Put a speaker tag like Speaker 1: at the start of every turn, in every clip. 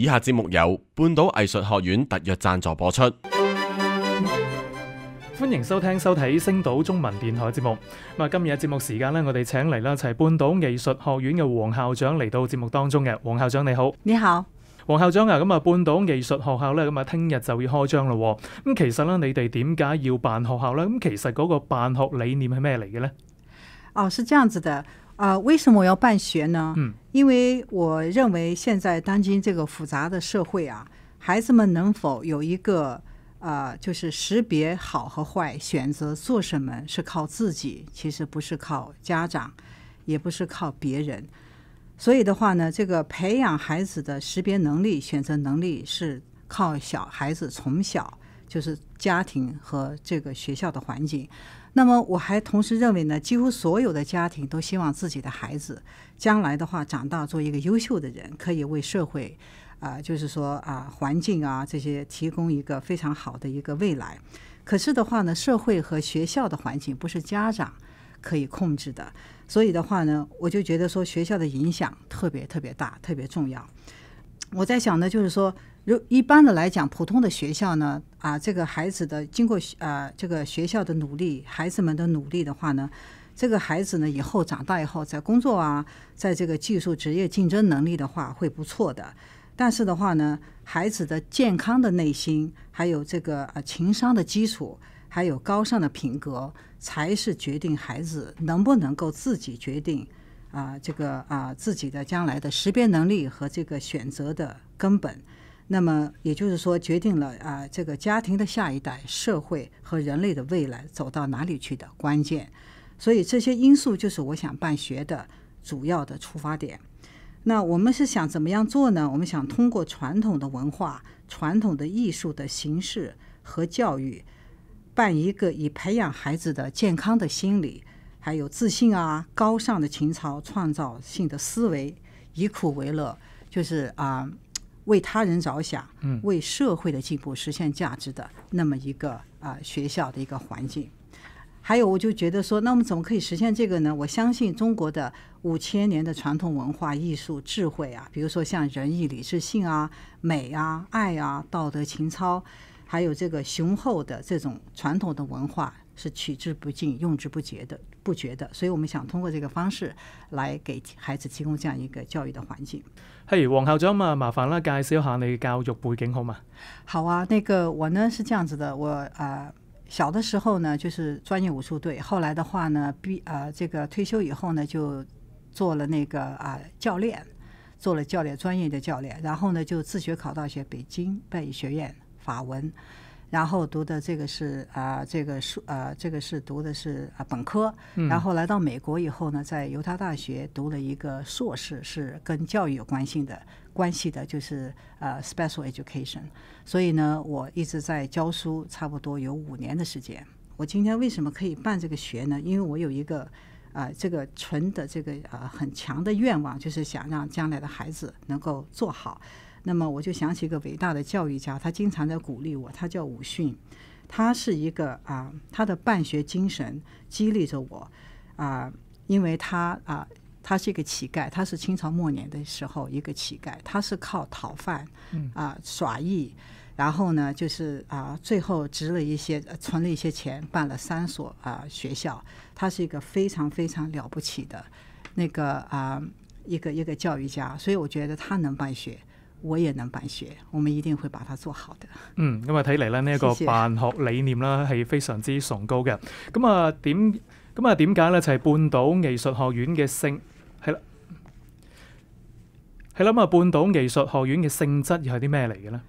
Speaker 1: 以下节目由半岛艺术学院特约赞助播出。欢迎收听收睇星岛中文电台节目。咁啊，今日嘅节目时间呢，我哋请嚟啦，就半岛艺术学院嘅黄校长嚟到节目当中嘅。黄校长你好，你好，黄校长啊。咁啊，半岛艺术学校呢，咁啊，听日就要开张咯。咁其实呢，你哋点解要办学校呢？咁其实嗰个办学理念系咩嚟嘅呢？
Speaker 2: 哦，是这样子的。啊，为什么我要办学呢？嗯，因为我认为现在当今这个复杂的社会啊，孩子们能否有一个呃，就是识别好和坏，选择做什么是靠自己，其实不是靠家长，也不是靠别人。所以的话呢，这个培养孩子的识别能力、选择能力是靠小孩子从小。就是家庭和这个学校的环境。那么，我还同时认为呢，几乎所有的家庭都希望自己的孩子将来的话，长大做一个优秀的人，可以为社会啊，就是说啊，环境啊这些提供一个非常好的一个未来。可是的话呢，社会和学校的环境不是家长可以控制的，所以的话呢，我就觉得说，学校的影响特别特别大，特别重要。我在想呢，就是说。如一般的来讲，普通的学校呢，啊，这个孩子的经过啊，这个学校的努力，孩子们的努力的话呢，这个孩子呢以后长大以后，在工作啊，在这个技术职业竞争能力的话会不错的。但是的话呢，孩子的健康的内心，还有这个啊情商的基础，还有高尚的品格，才是决定孩子能不能够自己决定啊这个啊自己的将来的识别能力和这个选择的根本。那么也就是说，决定了啊，这个家庭的下一代、社会和人类的未来走到哪里去的关键。所以这些因素就是我想办学的主要的出发点。那我们是想怎么样做呢？我们想通过传统的文化、传统的艺术的形式和教育，办一个以培养孩子的健康的心理，还有自信啊、高尚的情操、创造性的思维、以苦为乐，就是啊。为他人着想，嗯，为社会的进步实现价值的那么一个啊学校的一个环境，还有我就觉得说，那我们怎么可以实现这个呢？我相信中国的五千年的传统文化、艺术、智慧啊，比如说像仁义礼智信啊、美啊、爱啊、道德情操，还有这个雄厚的这种传统的文化，是取之不尽、用之不竭的。不觉得，所以我们想通过这个方式来给孩子提供这样一个教育的环境。
Speaker 1: 嘿，王校长嘛，麻烦啦，介绍下你教育背景好吗？
Speaker 2: 好啊，那个我呢是这样子的，我啊小的时候呢就是专业武术队，后来的话呢毕啊这个退休以后呢就做了那个啊教练，做了教练专业的教练，然后呢就自学考大学，北京外语学院法文。然后读的这个是啊，这个硕啊，这个是读的是啊本科。然后来到美国以后呢，在犹他大学读了一个硕士，是跟教育有关系的，关系的就是呃 special education。所以呢，我一直在教书，差不多有五年的时间。我今天为什么可以办这个学呢？因为我有一个啊，这个纯的这个啊很强的愿望，就是想让将来的孩子能够做好。那么我就想起一个伟大的教育家，他经常在鼓励我，他叫伍训，他是一个啊，他的办学精神激励着我，啊，因为他啊，他是一个乞丐，他是清朝末年的时候一个乞丐，他是靠讨饭，啊耍艺，然后呢就是啊，最后值了一些存了一些钱，办了三所啊学校，他是一个非常非常了不起的那个啊一个一个教育家，所以我觉得他能办学。我也能办学，我们一定会把它做好的。
Speaker 1: 嗯，咁啊睇嚟咧呢一个办学理念啦系非常之崇高嘅。咁啊点咁啊点解咧就系半岛艺术学院嘅性系啦？系啦，咁啊半岛艺术学院嘅性质又系啲咩嚟嘅咧？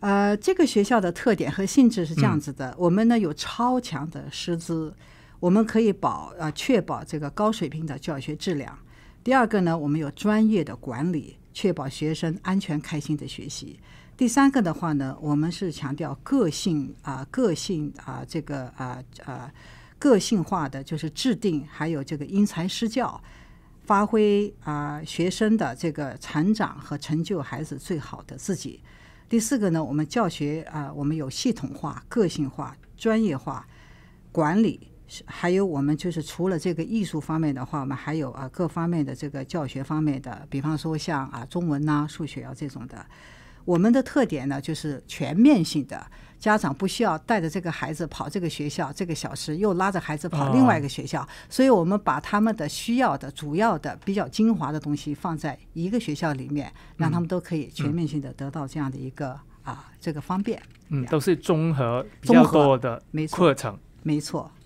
Speaker 2: 诶，这个学校的特点和性质是这样子的，我们呢有超强的师资，我们可以保啊确保这个高水平的教学质量。第二个呢，我们有专业的管理。确保学生安全、开心的学习。第三个的话呢，我们是强调个性啊，个性啊，这个啊啊，个性化的就是制定，还有这个因材施教，发挥啊学生的这个成长和成就孩子最好的自己。第四个呢，我们教学啊，我们有系统化、个性化、专业化管理。还有我们就是除了这个艺术方面的话，我们还有啊各方面的这个教学方面的，比方说像啊中文呐、数学啊这种的。我们的特点呢就是全面性的，家长不需要带着这个孩子跑这个学校，这个小时又拉着孩子跑另外一个学校。所以我们把他们的需要的主要的比较精华的东西放在一个学校里面，让他们都可以全面性的得到这样的一个啊这个方便。
Speaker 1: 嗯，都是综合比较多的课程，没
Speaker 2: 错。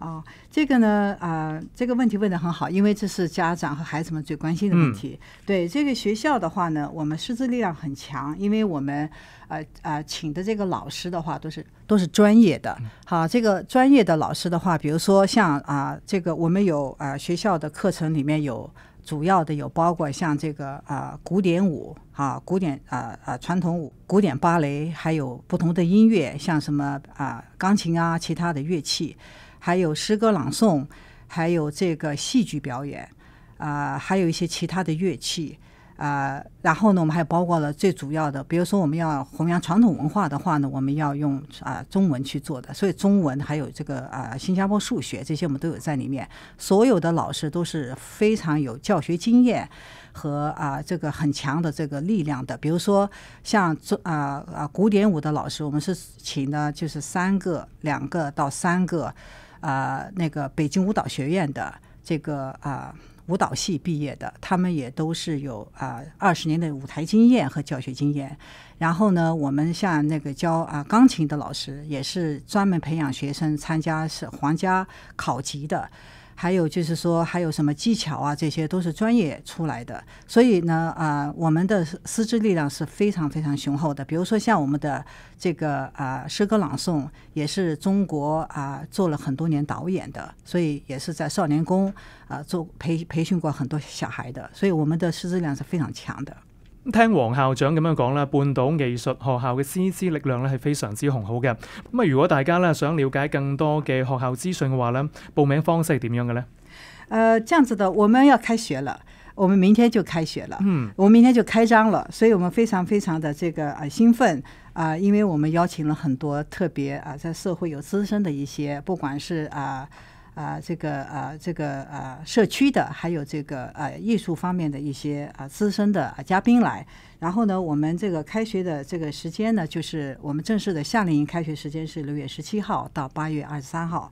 Speaker 2: 哦，这个呢，啊，这个问题问的很好，因为这是家长和孩子们最关心的问题。对这个学校的话呢，我们师资力量很强，因为我们呃呃请的这个老师的话都是都是专业的。好，这个专业的老师的话，比如说像啊，这个我们有啊，学校的课程里面有主要的有包括像这个啊古典舞啊古典啊啊传统舞古典芭蕾，还有不同的音乐，像什么啊钢琴啊其他的乐器。还有诗歌朗诵，还有这个戏剧表演，啊，还有一些其他的乐器，啊，然后呢，我们还包括了最主要的，比如说我们要弘扬传统文化的话呢，我们要用啊中文去做的，所以中文还有这个啊新加坡数学这些我们都有在里面。所有的老师都是非常有教学经验和啊这个很强的这个力量的。比如说像中啊啊古典舞的老师，我们是请的，就是三个两个到三个。啊，那个北京舞蹈学院的这个啊舞蹈系毕业的，他们也都是有啊二十年的舞台经验和教学经验。然后呢，我们像那个教啊钢琴的老师，也是专门培养学生参加是皇家考级的。还有就是说，还有什么技巧啊？这些都是专业出来的。所以呢，啊，我们的师资力量是非常非常雄厚的。比如说，像我们的这个啊，诗歌朗诵也是中国啊做了很多年导演的，所以也是在少年宫啊做培培训过很多小孩的。所以我们的师资力量是非常强的。
Speaker 1: 听黄校长咁样讲啦，半岛艺术学校嘅师资力量咧系非常之雄厚嘅。咁啊，如果大家咧想了解更多嘅学校资讯嘅话咧，报名方式系点样嘅咧？
Speaker 2: 诶，这样子的，我们要开学了，我们明天就开学了，嗯，我明天就开张了，所以，我们非常非常的这个啊兴奋啊，因为我们邀请了很多特别啊，在社会有资深的一些，不管是啊。啊，这个啊，这个啊，社区的，还有这个呃艺术方面的一些啊资深的嘉宾来。然后呢，我们这个开学的这个时间呢，就是我们正式的夏令营开学时间是六月十七号到八月二十三号。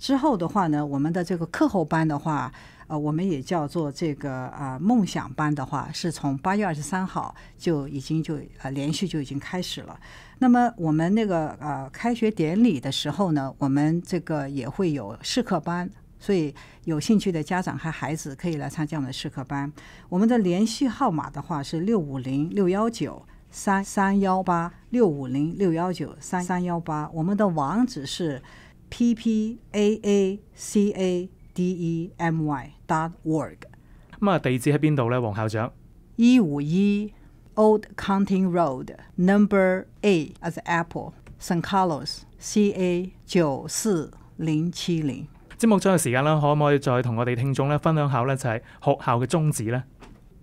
Speaker 2: 之后的话呢，我们的这个课后班的话，呃，我们也叫做这个啊梦想班的话，是从八月二十三号就已经就呃连续就已经开始了。那么我们那个呃开学典礼的时候呢，我们这个也会有试课班，所以有兴趣的家长和孩子可以来参加我们的试课班。我们的联系号码的话是六五零六幺九三三幺八六五零六幺九三三幺八，我们的网址是。p p a a c a d e m y dot org。
Speaker 1: 咁啊，地址喺边度咧？黄校长
Speaker 2: 一五一 Old Counting Road Number A as Apple San Carlos C A 九四零七零。
Speaker 1: 节目最后时间啦，可唔可以再同我哋听众咧分享下咧？就系学校嘅宗旨咧。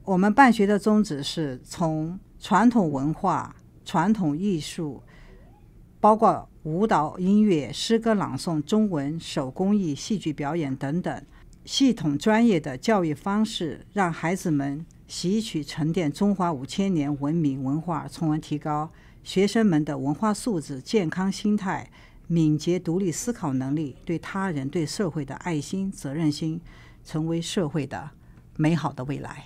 Speaker 2: 我们办学嘅宗旨是从传统文化、传统艺术。包括舞蹈、音乐、诗歌朗诵、中文、手工艺、戏剧表演等等，系统专业的教育方式，让孩子们吸取沉淀中华五千年文明文化，从而提高学生们的文化素质、健康心态、敏捷独立思考能力、对他人、对社会的爱心、责任心，成为社会的美好的未来。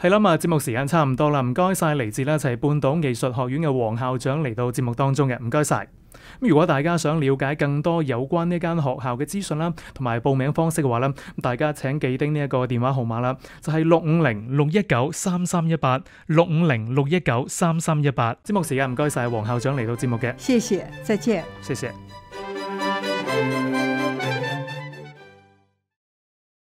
Speaker 1: 系啦，咁啊节目时间差唔多啦，唔该晒嚟自啦就系半岛艺术学院嘅黄校长嚟到节目当中嘅，唔该晒。咁如果大家想了解更多有关呢间学校嘅资讯啦，同埋报名方式嘅话咧，大家请记低呢一个电话号码啦，就系六五零六一九三三一八，六五零六一九三三一八。节目时间唔该晒，黄校长嚟到节目嘅。谢谢，再见。谢谢。